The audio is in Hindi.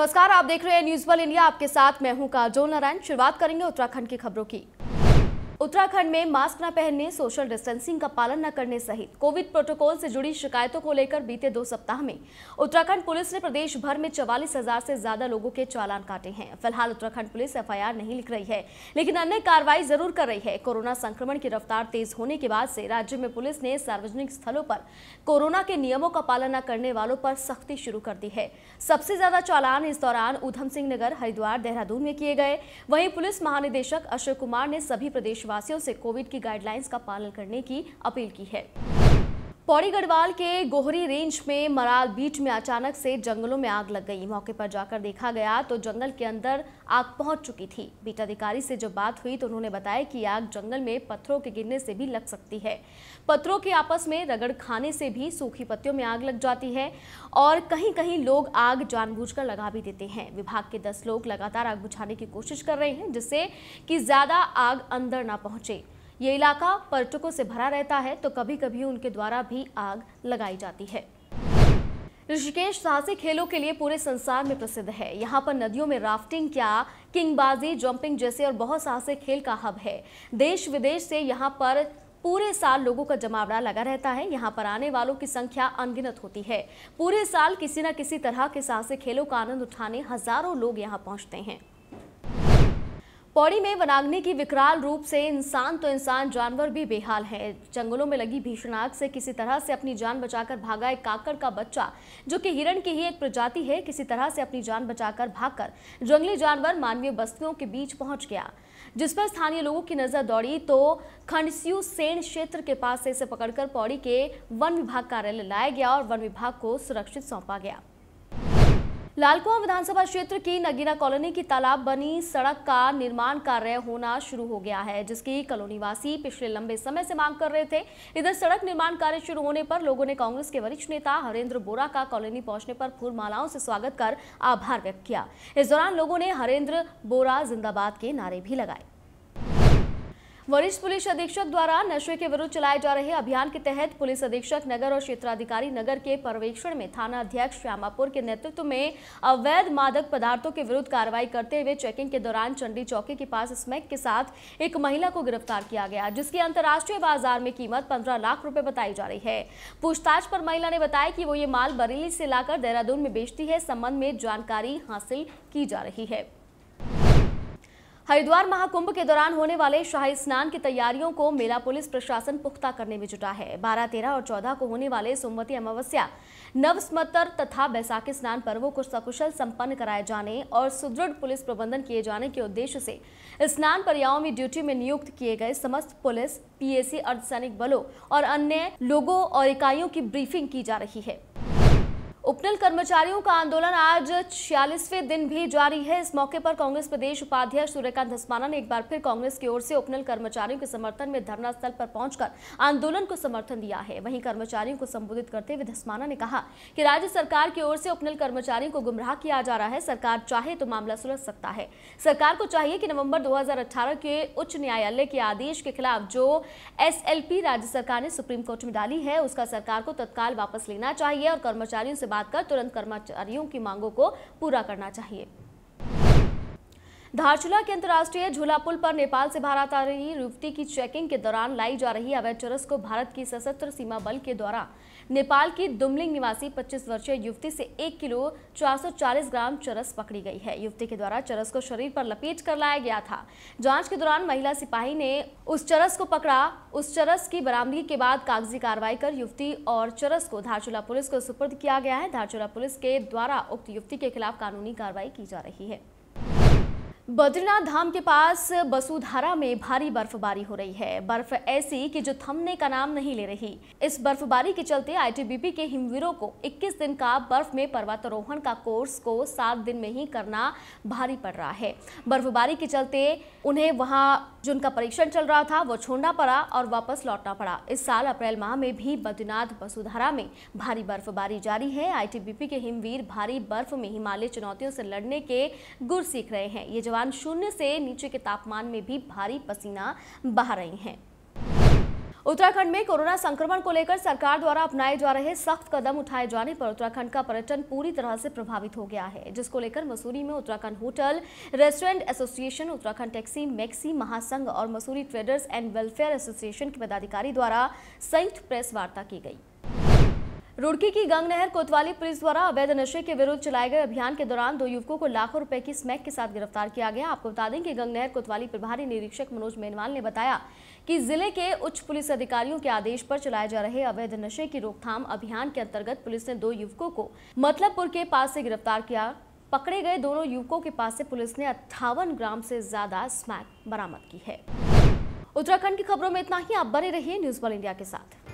नमस्कार आप देख रहे हैं न्यूज वन इंडिया आपके साथ मैं हूं काजोल नारायण शुरुआत करेंगे उत्तराखंड की खबरों की उत्तराखंड में मास्क न पहनने सोशल डिस्टेंसिंग का पालन न करने सहित कोविड प्रोटोकॉल से जुड़ी शिकायतों को लेकर बीते दो सप्ताह में उत्तराखंड पुलिस ने प्रदेश भर में चवालीस हजार से ज्यादा लोगों के चालान काटे हैं फिलहाल उत्तराखंड पुलिस एफआईआर नहीं लिख रही है लेकिन अन्य कार्रवाई जरूर कर रही है कोरोना संक्रमण की रफ्तार तेज होने के बाद से राज्य में पुलिस ने सार्वजनिक स्थलों पर कोरोना के नियमों का पालन न करने वालों पर सख्ती शुरू कर दी है सबसे ज्यादा चालान इस दौरान उधम सिंह नगर हरिद्वार देहरादून में किए गए वहीं पुलिस महानिदेशक अशोक कुमार ने सभी प्रदेश देशवासियों से कोविड की गाइडलाइंस का पालन करने की अपील की है पौड़ी गढ़वाल के गोहरी रेंज में मराल बीच में अचानक से जंगलों में आग लग गई मौके पर जाकर देखा गया तो जंगल के अंदर आग पहुंच चुकी थी बीट अधिकारी से जब बात हुई तो उन्होंने बताया कि आग जंगल में पत्थरों के गिरने से भी लग सकती है पत्थरों के आपस में रगड़ खाने से भी सूखी पत्तियों में आग लग जाती है और कहीं कहीं लोग आग जानबूझ लगा भी देते हैं विभाग के दस लोग लगातार आग बुझाने की कोशिश कर रहे हैं जिससे कि ज़्यादा आग अंदर ना पहुँचे ये इलाका पर्यटकों से भरा रहता है तो कभी कभी उनके द्वारा भी आग लगाई जाती है ऋषिकेश साहसिक खेलों के लिए पूरे संसार में प्रसिद्ध है यहाँ पर नदियों में राफ्टिंग क्या किंगबाजी जंपिंग जैसे और बहुत साहसिक खेल का हब है देश विदेश से यहाँ पर पूरे साल लोगों का जमावड़ा लगा रहता है यहाँ पर आने वालों की संख्या अनगिनत होती है पूरे साल किसी न किसी तरह के साहसिक खेलों का आनंद उठाने हजारों लोग यहाँ पहुँचते हैं पौड़ी में वनाग्नि की विकराल रूप से इंसान तो इंसान जानवर भी बेहाल है जंगलों में लगी भीषण आग से किसी तरह से अपनी जान बचाकर भागा एक काकड़ का बच्चा जो कि हिरण की ही एक प्रजाति है किसी तरह से अपनी जान बचाकर भागकर जंगली जानवर मानवीय बस्तियों के बीच पहुंच गया जिस पर स्थानीय लोगों की नजर दौड़ी तो खंडसियू सेन क्षेत्र के पास से इसे पकड़कर पौड़ी के वन विभाग कार्यालय लाया गया और वन विभाग को सुरक्षित सौंपा गया लालकुआ विधानसभा क्षेत्र की नगीना कॉलोनी की तालाब बनी सड़क का निर्माण कार्य होना शुरू हो गया है जिसकी कॉलोनी वासी पिछले लंबे समय से मांग कर रहे थे इधर सड़क निर्माण कार्य शुरू होने पर लोगों ने कांग्रेस के वरिष्ठ नेता हरेंद्र बोरा का कॉलोनी पहुंचने पर फूल मालाओं से स्वागत कर आभार व्यक्त किया इस दौरान लोगों ने हरेंद्र बोरा जिंदाबाद के नारे भी लगाए वरिष्ठ पुलिस अधीक्षक द्वारा नशे के विरुद्ध चलाए जा रहे अभियान के तहत पुलिस अधीक्षक नगर और क्षेत्राधिकारी नगर के पर्यवेक्षण में थाना अध्यक्ष श्यामापुर के नेतृत्व में अवैध मादक पदार्थों के विरुद्ध कार्रवाई करते हुए चेकिंग के दौरान चंडी चौकी के पास स्मैक के साथ एक महिला को गिरफ्तार किया गया जिसकी अंतर्राष्ट्रीय बाजार में कीमत पंद्रह लाख रूपए बताई जा रही है पूछताछ पर महिला ने बताया की वो ये माल बरेली से लाकर देहरादून में बेचती है संबंध में जानकारी हासिल की जा रही है हरिद्वार महाकुंभ के दौरान होने वाले शाही स्नान की तैयारियों को मेला पुलिस प्रशासन पुख्ता करने में जुटा है बारह तेरह और चौदह को होने वाले सोमवती अमावस्या नवस्मतर तथा बैसाखी स्नान पर्वों को सकुशल संपन्न कराए जाने और सुदृढ़ पुलिस प्रबंधन किए जाने के उद्देश्य से स्नान पर्यायों में ड्यूटी में नियुक्त किए गए समस्त पुलिस पी अर्धसैनिक बलों और अन्य लोगों और इकाइयों की ब्रीफिंग की जा रही है उपनल कर्मचारियों का आंदोलन आज छियालीसवें दिन भी जारी है इस मौके पर कांग्रेस प्रदेश उपाध्यक्ष सूर्यकांत धस्माना ने एक बार फिर कांग्रेस की ओर से उपनल कर्मचारियों के समर्थन में धरना स्थल पर पहुंचकर आंदोलन को समर्थन दिया है वहीं कर्मचारियों को संबोधित करते हुए धस्माना ने कहा कि राज्य सरकार की ओर से उपनल कर्मचारियों को गुमराह किया जा रहा है सरकार चाहे तो मामला सुलझ सकता है सरकार को चाहिए कि नवम्बर दो के उच्च न्यायालय के आदेश के खिलाफ जो एस राज्य सरकार ने सुप्रीम कोर्ट में डाली है उसका सरकार को तत्काल वापस लेना चाहिए और कर्मचारियों से बात बात कर तुरंत कर्मचारियों की मांगों को पूरा करना चाहिए धारचूला के अंतर्राष्ट्रीय झूला पुल पर नेपाल से भारत आ रही युवती की चेकिंग के दौरान लाई जा रही अवैध चरस को भारत की सशस्त्र सीमा बल के द्वारा नेपाल की दुमलिंग निवासी 25 वर्षीय युवती से एक किलो 440 ग्राम चरस पकड़ी गई है युवती के द्वारा चरस को शरीर पर लपेट कर लाया गया था जांच के दौरान महिला सिपाही ने उस चरस को पकड़ा उस चरस की बरामदगी के बाद कागजी कार्रवाई कर युवती और चरस को धारचूला पुलिस को सुपुर्द किया गया है धारचूला पुलिस के द्वारा उक्त युवती के खिलाफ कानूनी कार्रवाई की जा रही है बद्रीनाथ धाम के पास बसुधारा में भारी बर्फबारी हो रही है बर्फ ऐसी कि जो थमने का नाम नहीं ले रही इस बर्फबारी के चलते आईटीबीपी के हिमवीरों को 21 दिन का बर्फ में पर्वतारोहण का कोर्स को सात दिन में ही करना भारी पड़ रहा है बर्फबारी के चलते उन्हें वहां जो उनका परीक्षण चल रहा था वो छोड़ना पड़ा और वापस लौटना पड़ा इस साल अप्रैल माह में भी बद्रीनाथ बसुधारा में भारी बर्फबारी जारी है आई के हिमवीर भारी बर्फ में हिमालय चुनौतियों से लड़ने के गुर सीख रहे हैं ये जवाब तापमान शून्य से नीचे के तापमान में भी भारी पसीना बहा रहे हैं उत्तराखंड में कोरोना संक्रमण को लेकर सरकार द्वारा अपनाए जा रहे सख्त कदम उठाए जाने पर उत्तराखंड का पर्यटन पूरी तरह से प्रभावित हो गया है जिसको लेकर मसूरी में Uttarakhand hotel restaurant association Uttarakhand taxi maxi महासंघ और Mussoorie traders and welfare association के पदाधिकारी द्वारा संयुक्त प्रेस वार्ता की गई रुड़की की गंग नहर कोतवाली पुलिस द्वारा अवैध नशे के विरुद्ध चलाए गए अभियान के दौरान दो युवकों को लाखों रुपए की स्मैक के साथ गिरफ्तार किया गया आपको बता दें कि गंग नहर कोतवाली प्रभारी निरीक्षक मनोज मेनवाल ने बताया कि जिले के उच्च पुलिस अधिकारियों के आदेश पर चलाए जा रहे अवैध नशे की रोकथाम अभियान के अंतर्गत पुलिस ने दो युवकों को मतलबपुर के पास से गिरफ्तार किया पकड़े गए दोनों युवकों के पास से पुलिस ने अट्ठावन ग्राम से ज्यादा स्मैक बरामद की है उत्तराखंड की खबरों में इतना ही आप बने रहिए न्यूज वन इंडिया के साथ